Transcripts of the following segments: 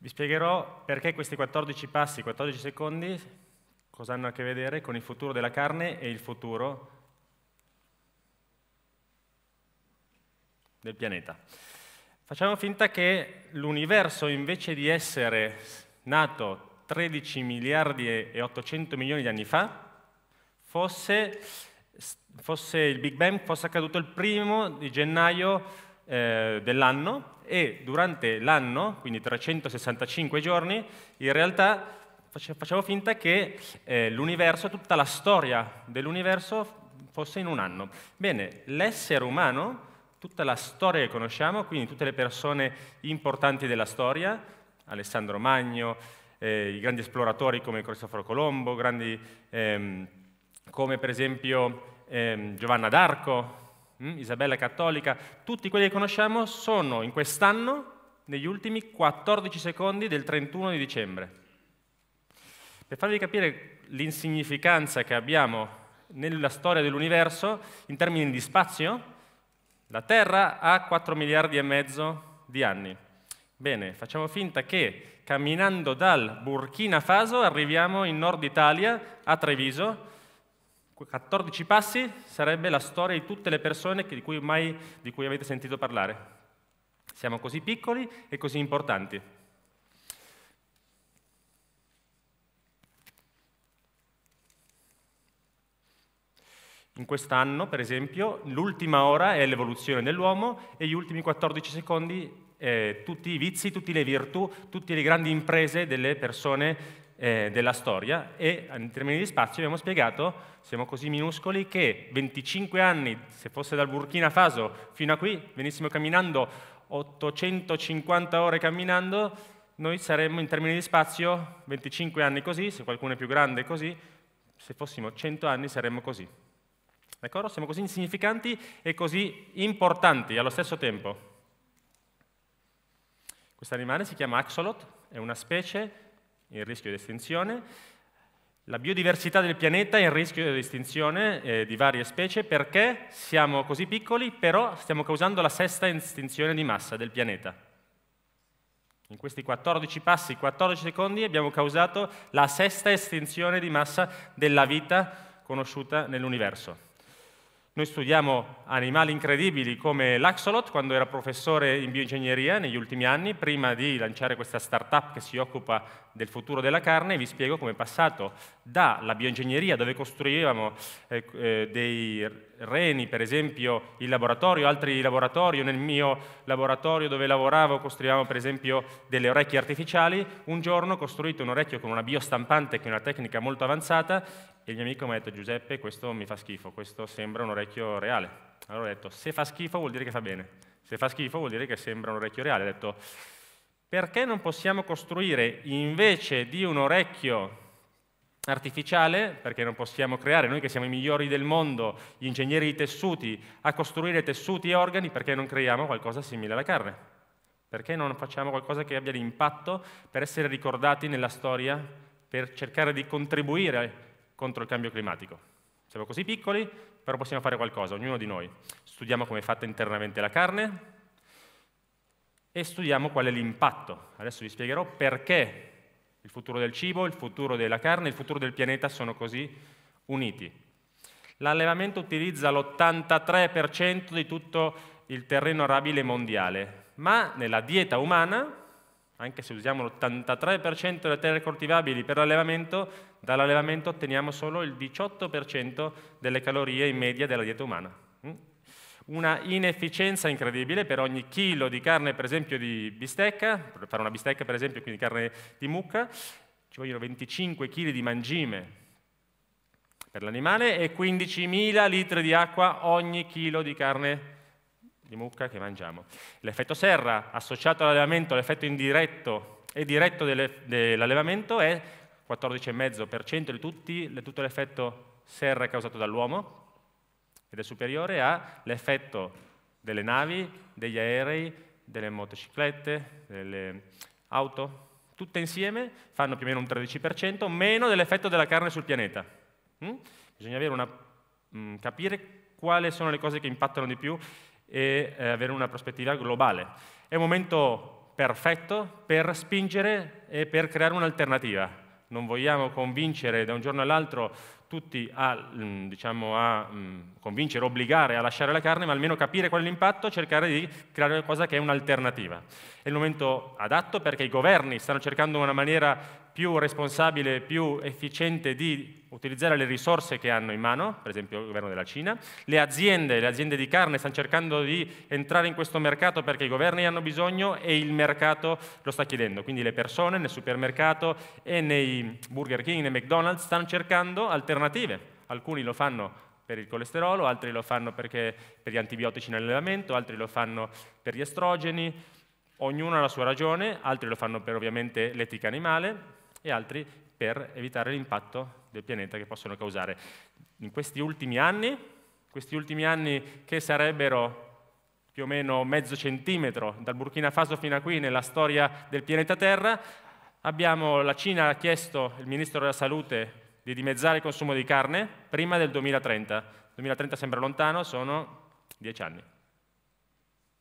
Vi spiegherò perché questi 14 passi, 14 secondi, cosa hanno a che vedere con il futuro della carne e il futuro del pianeta. Facciamo finta che l'universo, invece di essere nato 13 miliardi e 800 milioni di anni fa, fosse, fosse il Big Bang, fosse accaduto il primo di gennaio eh, dell'anno e durante l'anno, quindi 365 giorni, in realtà facciamo finta che eh, l'universo, tutta la storia dell'universo fosse in un anno. Bene, l'essere umano, tutta la storia che conosciamo, quindi tutte le persone importanti della storia, Alessandro Magno, eh, i grandi esploratori come Cristoforo Colombo, grandi, ehm, come per esempio ehm, Giovanna d'Arco, Mm? Isabella Cattolica, tutti quelli che conosciamo sono in quest'anno negli ultimi 14 secondi del 31 di dicembre. Per farvi capire l'insignificanza che abbiamo nella storia dell'universo in termini di spazio, la Terra ha 4 miliardi e mezzo di anni. Bene, facciamo finta che camminando dal Burkina Faso arriviamo in nord Italia, a Treviso, 14 passi sarebbe la storia di tutte le persone di cui, mai, di cui avete sentito parlare. Siamo così piccoli e così importanti. In quest'anno, per esempio, l'ultima ora è l'evoluzione dell'uomo e gli ultimi 14 secondi eh, tutti i vizi, tutte le virtù, tutte le grandi imprese delle persone eh, della storia e in termini di spazio abbiamo spiegato, siamo così minuscoli, che 25 anni, se fosse dal Burkina Faso fino a qui, venissimo camminando 850 ore camminando, noi saremmo in termini di spazio 25 anni così, se qualcuno è più grande così, se fossimo 100 anni saremmo così. D'accordo? Siamo così insignificanti e così importanti allo stesso tempo. Questo animale si chiama axolot, è una specie in rischio di estinzione, la biodiversità del pianeta è in rischio di estinzione eh, di varie specie perché siamo così piccoli, però stiamo causando la sesta estinzione di massa del pianeta. In questi 14 passi, 14 secondi, abbiamo causato la sesta estinzione di massa della vita conosciuta nell'universo. Noi studiamo animali incredibili come l'Axolot, quando era professore in bioingegneria negli ultimi anni, prima di lanciare questa startup che si occupa del futuro della carne, vi spiego come è passato dalla bioingegneria, dove costruivamo eh, eh dei reni, per esempio, in laboratorio, altri laboratori, nel mio laboratorio dove lavoravo costruivamo per esempio delle orecchie artificiali, un giorno ho costruito un orecchio con una biostampante, che è una tecnica molto avanzata, e il mio amico mi ha detto Giuseppe questo mi fa schifo, questo sembra un orecchio reale. Allora ho detto se fa schifo vuol dire che fa bene, se fa schifo vuol dire che sembra un orecchio reale. Ho detto perché non possiamo costruire invece di un orecchio artificiale, perché non possiamo creare, noi che siamo i migliori del mondo, gli ingegneri di tessuti, a costruire tessuti e organi, perché non creiamo qualcosa simile alla carne? Perché non facciamo qualcosa che abbia l'impatto per essere ricordati nella storia, per cercare di contribuire contro il cambio climatico. Siamo così piccoli, però possiamo fare qualcosa, ognuno di noi. Studiamo come è fatta internamente la carne e studiamo qual è l'impatto. Adesso vi spiegherò perché il futuro del cibo, il futuro della carne, il futuro del pianeta sono così uniti. L'allevamento utilizza l'83% di tutto il terreno arabile mondiale, ma nella dieta umana anche se usiamo l'83% delle terre coltivabili per l'allevamento, dall'allevamento otteniamo solo il 18% delle calorie in media della dieta umana. Mm? Una inefficienza incredibile per ogni chilo di carne, per esempio, di bistecca, per fare una bistecca, per esempio, quindi carne di mucca, ci vogliono 25 kg di mangime per l'animale e 15.000 litri di acqua ogni chilo di carne di mucca che mangiamo. L'effetto serra associato all'allevamento, l'effetto indiretto e diretto dell'allevamento è 14,5% di tutti, tutto l'effetto serra causato dall'uomo ed è superiore all'effetto delle navi, degli aerei, delle motociclette, delle auto, tutte insieme fanno più o meno un 13%, meno dell'effetto della carne sul pianeta. Mm? Bisogna una, mm, capire quali sono le cose che impattano di più e eh, avere una prospettiva globale. È un momento perfetto per spingere e per creare un'alternativa. Non vogliamo convincere da un giorno all'altro tutti a, mm, diciamo, a mm, convincere, obbligare a lasciare la carne, ma almeno capire qual è l'impatto, cercare di creare qualcosa che è un'alternativa. È il momento adatto perché i governi stanno cercando una maniera più responsabile, più efficiente di utilizzare le risorse che hanno in mano, per esempio il governo della Cina. Le aziende, le aziende di carne stanno cercando di entrare in questo mercato perché i governi hanno bisogno e il mercato lo sta chiedendo. Quindi le persone nel supermercato e nei Burger King, nei McDonald's stanno cercando alternative. Alcuni lo fanno per il colesterolo, altri lo fanno perché, per gli antibiotici nell'allevamento, altri lo fanno per gli estrogeni, ognuno ha la sua ragione, altri lo fanno per ovviamente l'etica animale, e altri per evitare l'impatto del pianeta che possono causare. In questi ultimi anni, questi ultimi anni che sarebbero più o meno mezzo centimetro dal Burkina Faso fino a qui nella storia del pianeta Terra, abbiamo, la Cina ha chiesto al Ministro della Salute di dimezzare il consumo di carne prima del 2030. 2030 sembra lontano, sono dieci anni.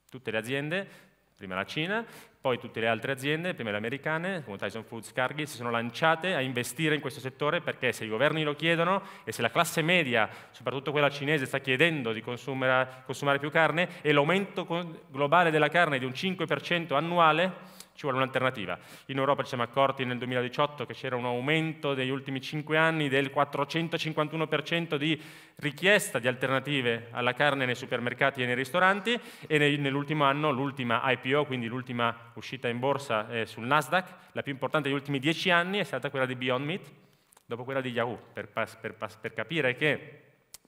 Tutte le aziende prima la Cina, poi tutte le altre aziende, prima le americane, come Tyson Foods, Cargill, si sono lanciate a investire in questo settore perché se i governi lo chiedono e se la classe media, soprattutto quella cinese, sta chiedendo di consumare, consumare più carne e l'aumento globale della carne di un 5% annuale ci vuole un'alternativa. In Europa ci siamo accorti nel 2018 che c'era un aumento degli ultimi 5 anni del 451% di richiesta di alternative alla carne nei supermercati e nei ristoranti e nell'ultimo anno l'ultima IPO, quindi l'ultima uscita in borsa eh, sul Nasdaq, la più importante degli ultimi 10 anni è stata quella di Beyond Meat, dopo quella di Yahoo, per, per, per capire che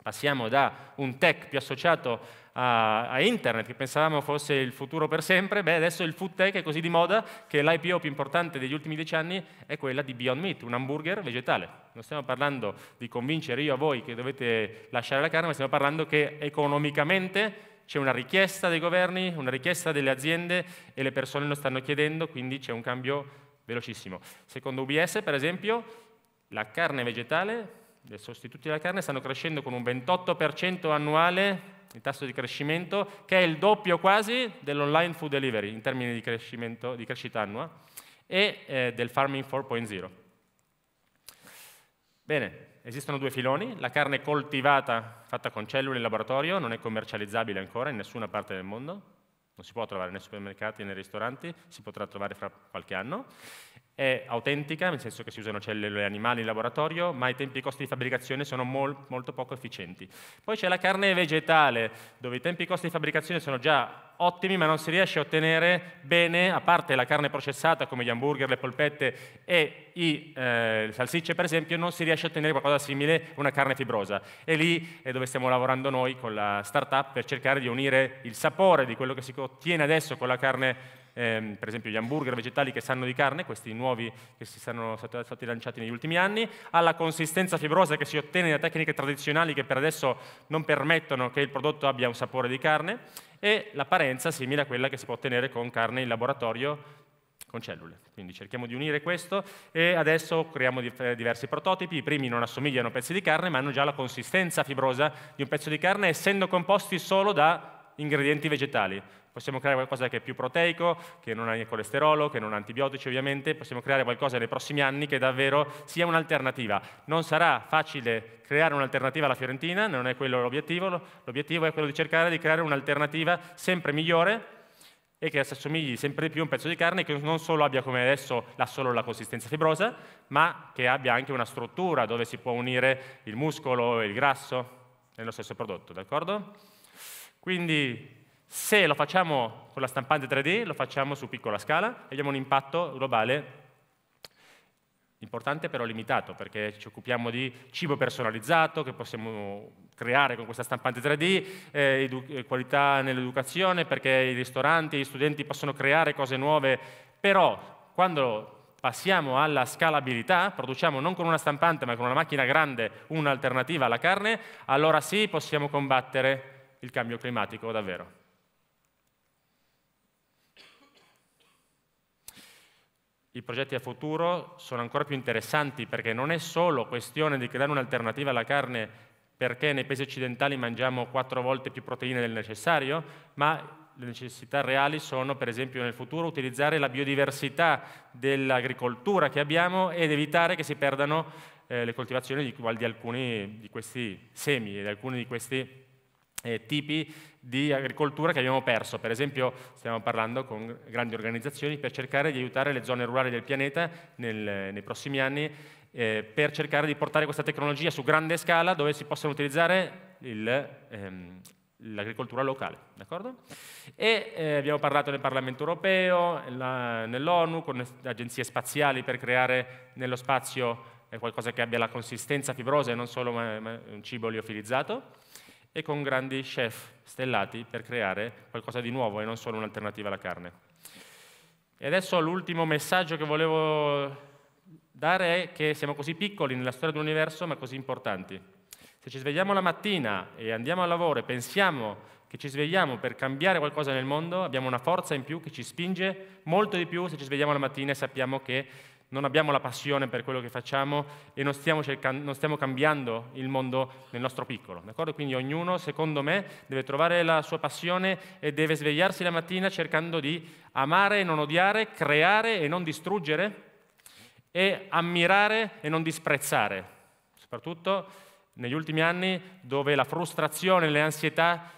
Passiamo da un tech più associato a, a, internet, che pensavamo fosse il futuro per sempre, beh adesso il food tech è così di moda che l'IPO più importante degli ultimi dieci anni è quella di Beyond Meat, un hamburger vegetale. Non stiamo parlando di convincere io a voi che dovete lasciare la carne, ma stiamo parlando che economicamente c'è una richiesta dei governi, una richiesta delle aziende e le persone lo stanno chiedendo, quindi c'è un cambio velocissimo. Secondo UBS, per esempio, la carne vegetale dei sostituti della carne stanno crescendo con un 28% annuale il tasso di crescimento, che è il doppio quasi dell'online food delivery in termini di, di crescita annua, e eh, del farming 4.0. Bene, esistono due filoni, la carne coltivata fatta con cellule in laboratorio non è commercializzabile ancora in nessuna parte del mondo, non si può trovare nei supermercati né nei ristoranti, si potrà trovare fra qualche anno, è autentica, nel senso che si usano cellule animali in laboratorio, ma i tempi e i costi di fabbricazione sono mol, molto poco efficienti. Poi c'è la carne vegetale, dove i tempi e i costi di fabbricazione sono già ottimi, ma non si riesce a ottenere bene, a parte la carne processata come gli hamburger, le polpette e i, eh, le salsicce per esempio, non si riesce a ottenere qualcosa simile a una carne fibrosa. E lì è dove stiamo lavorando noi con la startup per cercare di unire il sapore di quello che si ottiene adesso con la carne ehm, per esempio gli hamburger vegetali che sanno di carne, questi nuovi che si sono stati, stati lanciati negli ultimi anni, alla consistenza fibrosa che si ottiene da tecniche tradizionali che per adesso non permettono che il prodotto abbia un sapore di carne, e l'apparenza simile a quella che si può ottenere con carne in laboratorio con cellule. Quindi cerchiamo di unire questo e adesso creiamo eh, diversi prototipi. I primi non assomigliano a pezzi di carne, ma hanno già la consistenza fibrosa di un pezzo di carne, essendo composti solo da ingredienti vegetali. Possiamo creare qualcosa che è più proteico, che non ha colesterolo, che non ha antibiotici ovviamente, possiamo creare qualcosa nei prossimi anni che davvero sia un'alternativa. Non sarà facile creare un'alternativa alla Fiorentina, non è quello l'obiettivo, l'obiettivo è quello di cercare di creare un'alternativa sempre migliore e che assomigli sempre di più a un pezzo di carne che non solo abbia come adesso la, solo la consistenza fibrosa, ma che abbia anche una struttura dove si può unire il muscolo e il grasso nello stesso prodotto, d'accordo? Quindi se lo facciamo con la stampante 3D, lo facciamo su piccola scala e abbiamo un impatto globale importante però limitato, perché ci occupiamo di cibo personalizzato che possiamo creare con questa stampante 3D, eh, eh, qualità nell'educazione, perché i ristoranti, gli studenti possono creare cose nuove, però quando passiamo alla scalabilità, produciamo non con una stampante ma con una macchina grande un'alternativa alla carne, allora sì possiamo combattere il cambio climatico davvero. i progetti a futuro sono ancora più interessanti perché non è solo questione di creare un'alternativa alla carne perché nei paesi occidentali mangiamo quattro volte più proteine del necessario, ma le necessità reali sono, per esempio, nel futuro utilizzare la biodiversità dell'agricoltura che abbiamo ed evitare che si perdano eh, le coltivazioni di, di, alcuni di questi semi e di alcuni di questi eh, tipi di agricoltura che abbiamo perso. Per esempio stiamo parlando con grandi organizzazioni per cercare di aiutare le zone rurali del pianeta nel, nei prossimi anni eh, per cercare di portare questa tecnologia su grande scala dove si possa utilizzare ehm, l'agricoltura ehm, locale. E eh, abbiamo parlato nel Parlamento europeo, nell'ONU, con agenzie spaziali per creare nello spazio eh, qualcosa che abbia la consistenza fibrosa e non solo un cibo liofilizzato e con grandi chef stellati per creare qualcosa di nuovo e non solo un'alternativa alla carne. E adesso l'ultimo messaggio che volevo dare è che siamo così piccoli nella storia dell'universo ma così importanti. Se ci svegliamo la mattina e andiamo al lavoro e pensiamo che ci svegliamo per cambiare qualcosa nel mondo, abbiamo una forza in più che ci spinge molto di più se ci svegliamo la mattina e sappiamo che non abbiamo la passione per quello che facciamo e non stiamo, cercando, non stiamo cambiando il mondo nel nostro piccolo. D'accordo? Quindi ognuno, secondo me, deve trovare la sua passione e deve svegliarsi la mattina cercando di amare e non odiare, creare e non distruggere e ammirare e non disprezzare, soprattutto negli ultimi anni dove la frustrazione e le ansietà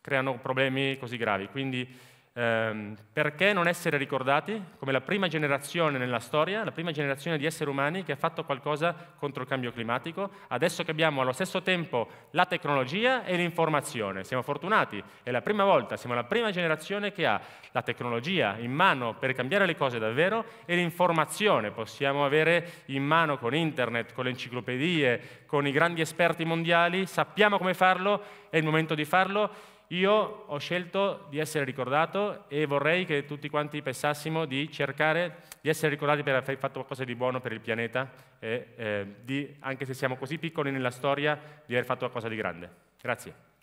creano problemi così gravi. Quindi Ehm, perché non essere ricordati come la prima generazione nella storia, la prima generazione di esseri umani che ha fatto qualcosa contro il cambio climatico, adesso che abbiamo allo stesso tempo la tecnologia e l'informazione. Siamo fortunati, è la prima volta, siamo la prima generazione che ha la tecnologia in mano per cambiare le cose davvero e l'informazione possiamo avere in mano con internet, con le enciclopedie, con i grandi esperti mondiali, sappiamo come farlo, è il momento di farlo io ho scelto di essere ricordato e vorrei che tutti quanti pensassimo di cercare di essere ricordati per aver fatto qualcosa di buono per il pianeta e eh, di, anche se siamo così piccoli nella storia, di aver fatto qualcosa di grande. Grazie.